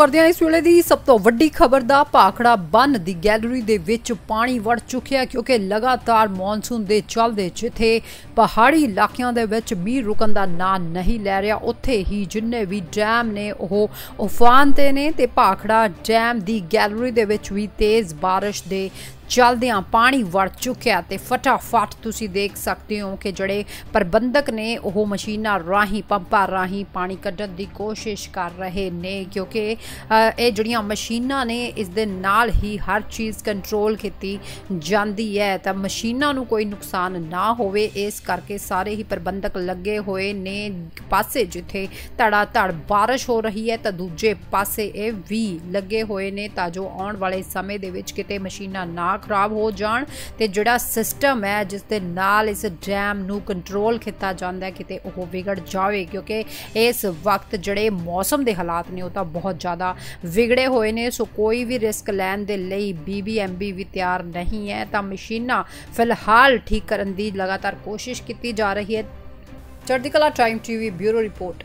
ਹਾਂ ਇਸ ਵੇਲੇ ਦੀ ਸਭ ਤੋਂ ਵੱਡੀ ਖਬਰ ਦਾ ਪਾਖੜਾ ਬੰਨ ਦੀ ਗੈਲਰੀ ਦੇ ਵਿੱਚ ਪਾਣੀ ਵੜ ਚੁੱਕਿਆ ਕਿਉਂਕਿ ਲਗਾਤਾਰ ਮੌਨਸੂਨ ਦੇ ਚੱਲਦੇ ਜਿੱਥੇ ਪਹਾੜੀ ਇਲਾਕਿਆਂ ਦੇ ਵਿੱਚ ਮੀਂਹ ਰੁਕਣ ਦਾ ਨਾਂ ਨਹੀਂ ਲੈ ਰਿਹਾ ਉੱਥੇ ਹੀ ਜਿੰਨੇ ਵੀ ਡੈਮ ਨੇ ਉਹ ਉਫਾਨ ਤੇ ਨੇ ਤੇ ਪਾਖੜਾ ਡੈਮ ਦੀ ਗੈਲਰੀ ਦੇ ਵਿੱਚ ਵੀ ਤੇਜ਼ بارش ਦੇ ਚਲਦਿਆਂ ਪਾਣੀ ਵੜ ਚੁੱਕਿਆ ਤੇ ਫਟਾਫਟ ਤੁਸੀਂ ਦੇਖ ਸਕਦੇ ਹੋ ਕਿ ਜਿਹੜੇ ਪ੍ਰਬੰਧਕ ਨੇ ਉਹ ਮਸ਼ੀਨਾਂ ਰਾਹੀਂ ਪੰਪਾਂ ਰਾਹੀਂ ਪਾਣੀ ਕੱਢਣ ਦੀ ਕੋਸ਼ਿਸ਼ ਕਰ ਰਹੇ ਨੇ ਕਿਉਂਕਿ ਇਹ ਜਿਹੜੀਆਂ ਮਸ਼ੀਨਾਂ ਨੇ ਇਸ ਦੇ ਨਾਲ ਹੀ ਹਰ ਚੀਜ਼ ਕੰਟਰੋਲ ਕੀਤੀ ਜਾਂਦੀ ਹੈ ਤਾਂ ਮਸ਼ੀਨਾਂ ਨੂੰ ਕੋਈ ਨੁਕਸਾਨ ਨਾ ਹੋਵੇ ਇਸ ਕਰਕੇ ਸਾਰੇ ਹੀ ਪ੍ਰਬੰਧਕ ਲੱਗੇ ਹੋਏ ਨੇ ਪਾਸੇ ਜਿੱਥੇ ਧੜਾ ਧੜ بارش ਹੋ ਰਹੀ ਹੈ ਤਾਂ ਦੂਜੇ ਪਾਸੇ ਇਹ ਵੀ ਲੱਗੇ ਹੋਏ ਨੇ ਤਾਂ ਜੋ ਆਉਣ ਵਾਲੇ ਸਮੇਂ ਦੇ ਵਿੱਚ ਕਿਤੇ ਮਸ਼ੀਨਾਂ ਨਾ ਨਾ ਖਰਾਬ ਹੋ ਜਾਣ ਤੇ ਜਿਹੜਾ ਸਿਸਟਮ ਹੈ ਜਿਸ ਦੇ ਨਾਲ ਇਸ ਡੈਮ ਨੂੰ ਕੰਟਰੋਲ ਕੀਤਾ ਜਾਂਦਾ ਹੈ ਕਿਤੇ ਉਹ ਵਿਗੜ ਜਾਵੇ ਕਿਉਂਕਿ ਇਸ ਵਕਤ ਜਿਹੜੇ ਮੌਸਮ ਦੇ ਹਾਲਾਤ ਨੇ ਉਹ ਤਾਂ ਬਹੁਤ ਜ਼ਿਆਦਾ ਵਿਗੜੇ ਹੋਏ ਨੇ ਸੋ ਕੋਈ ਵੀ ਰਿਸਕ ਲੈਣ ਦੇ ਲਈ ਬੀਬੀਐਮਬੀ ਵੀ ਤਿਆਰ ਨਹੀਂ ਹੈ ਤਾਂ ਮਸ਼ੀਨਾਂ ਫਿਲਹਾਲ ਠੀਕ ਕਰਨ ਦੀ ਲਗਾਤਾਰ ਕੋਸ਼ਿਸ਼ ਕੀਤੀ ਜਾ ਰਹੀ ਹੈ ਚੜ੍ਹਦੀ ਕਲਾ ਟਾਈਮ ਟੀਵੀ ਬਿਊਰੋ ਰਿਪੋਰਟ